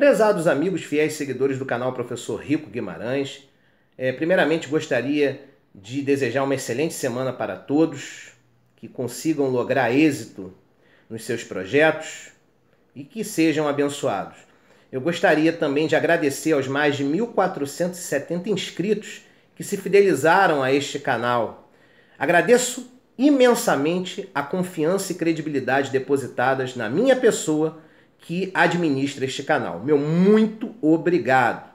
Prezados amigos, fiéis seguidores do canal Professor Rico Guimarães, é, primeiramente gostaria de desejar uma excelente semana para todos, que consigam lograr êxito nos seus projetos e que sejam abençoados. Eu gostaria também de agradecer aos mais de 1.470 inscritos que se fidelizaram a este canal. Agradeço imensamente a confiança e credibilidade depositadas na minha pessoa que administra este canal. Meu muito obrigado.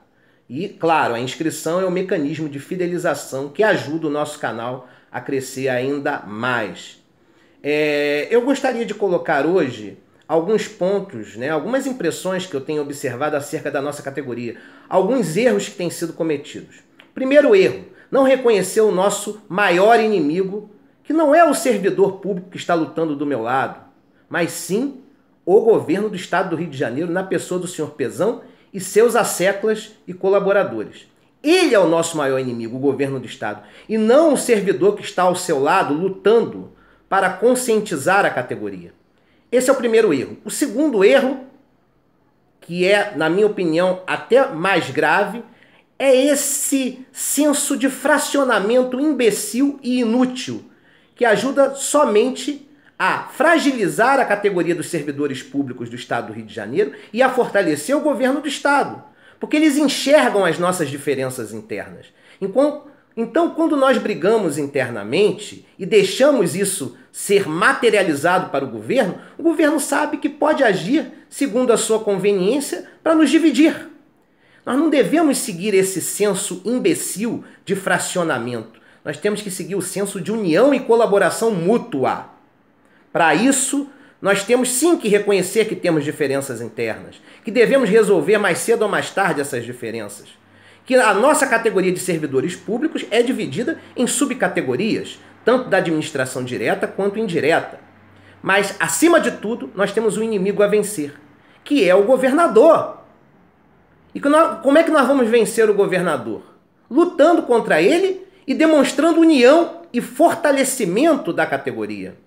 E, claro, a inscrição é um mecanismo de fidelização que ajuda o nosso canal a crescer ainda mais. É, eu gostaria de colocar hoje alguns pontos, né, algumas impressões que eu tenho observado acerca da nossa categoria, alguns erros que têm sido cometidos. Primeiro erro, não reconhecer o nosso maior inimigo, que não é o servidor público que está lutando do meu lado, mas sim o governo do estado do Rio de Janeiro, na pessoa do senhor Pezão e seus asseclas e colaboradores. Ele é o nosso maior inimigo, o governo do estado, e não o servidor que está ao seu lado lutando para conscientizar a categoria. Esse é o primeiro erro. O segundo erro, que é, na minha opinião, até mais grave, é esse senso de fracionamento imbecil e inútil que ajuda somente a fragilizar a categoria dos servidores públicos do Estado do Rio de Janeiro e a fortalecer o governo do Estado, porque eles enxergam as nossas diferenças internas. então, quando nós brigamos internamente e deixamos isso ser materializado para o governo, o governo sabe que pode agir segundo a sua conveniência para nos dividir. Nós não devemos seguir esse senso imbecil de fracionamento. Nós temos que seguir o senso de união e colaboração mútua. Para isso, nós temos sim que reconhecer que temos diferenças internas, que devemos resolver mais cedo ou mais tarde essas diferenças. Que a nossa categoria de servidores públicos é dividida em subcategorias, tanto da administração direta quanto indireta. Mas, acima de tudo, nós temos um inimigo a vencer, que é o governador. E como é que nós vamos vencer o governador? Lutando contra ele e demonstrando união e fortalecimento da categoria.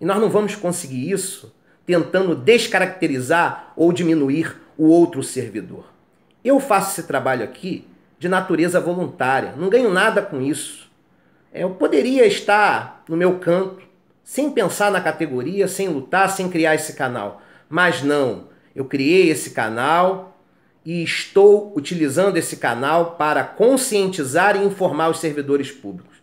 E nós não vamos conseguir isso tentando descaracterizar ou diminuir o outro servidor. Eu faço esse trabalho aqui de natureza voluntária, não ganho nada com isso. É, eu poderia estar no meu canto, sem pensar na categoria, sem lutar, sem criar esse canal. Mas não, eu criei esse canal e estou utilizando esse canal para conscientizar e informar os servidores públicos.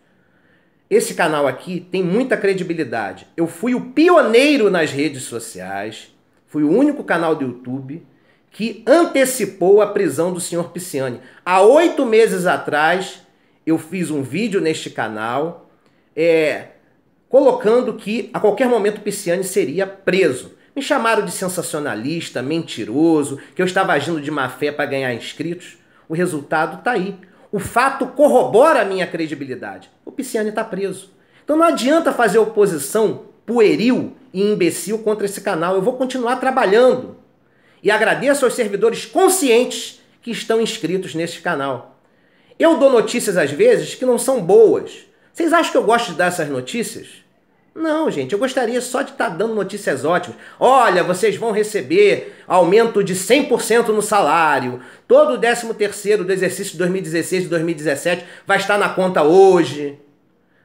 Esse canal aqui tem muita credibilidade. Eu fui o pioneiro nas redes sociais, fui o único canal do YouTube que antecipou a prisão do senhor Pisciani. Há oito meses atrás, eu fiz um vídeo neste canal é, colocando que a qualquer momento Pisciani seria preso. Me chamaram de sensacionalista, mentiroso, que eu estava agindo de má fé para ganhar inscritos. O resultado está aí o fato corrobora a minha credibilidade. O Pisciani está preso. Então não adianta fazer oposição pueril e imbecil contra esse canal. Eu vou continuar trabalhando. E agradeço aos servidores conscientes que estão inscritos neste canal. Eu dou notícias às vezes que não são boas. Vocês acham que eu gosto de dar essas notícias? Não, gente, eu gostaria só de estar tá dando notícias ótimas. Olha, vocês vão receber aumento de 100% no salário. Todo o 13 terceiro do exercício de 2016 e 2017 vai estar na conta hoje.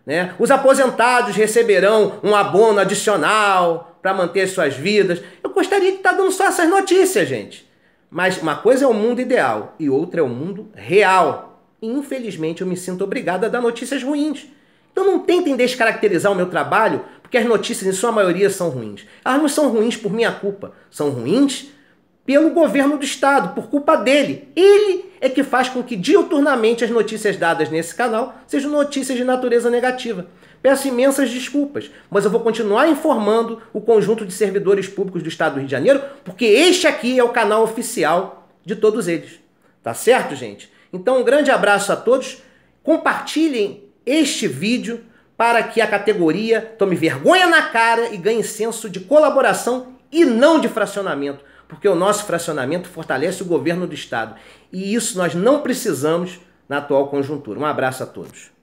Né? Os aposentados receberão um abono adicional para manter suas vidas. Eu gostaria de estar tá dando só essas notícias, gente. Mas uma coisa é o mundo ideal e outra é o mundo real. E infelizmente eu me sinto obrigado a dar notícias ruins então não tentem descaracterizar o meu trabalho, porque as notícias, em sua maioria, são ruins. Elas não são ruins por minha culpa, são ruins pelo governo do Estado, por culpa dele. Ele é que faz com que diuturnamente as notícias dadas nesse canal sejam notícias de natureza negativa. Peço imensas desculpas, mas eu vou continuar informando o conjunto de servidores públicos do Estado do Rio de Janeiro, porque este aqui é o canal oficial de todos eles. Tá certo, gente? Então, um grande abraço a todos. Compartilhem este vídeo para que a categoria tome vergonha na cara e ganhe senso de colaboração e não de fracionamento, porque o nosso fracionamento fortalece o governo do Estado. E isso nós não precisamos na atual conjuntura. Um abraço a todos.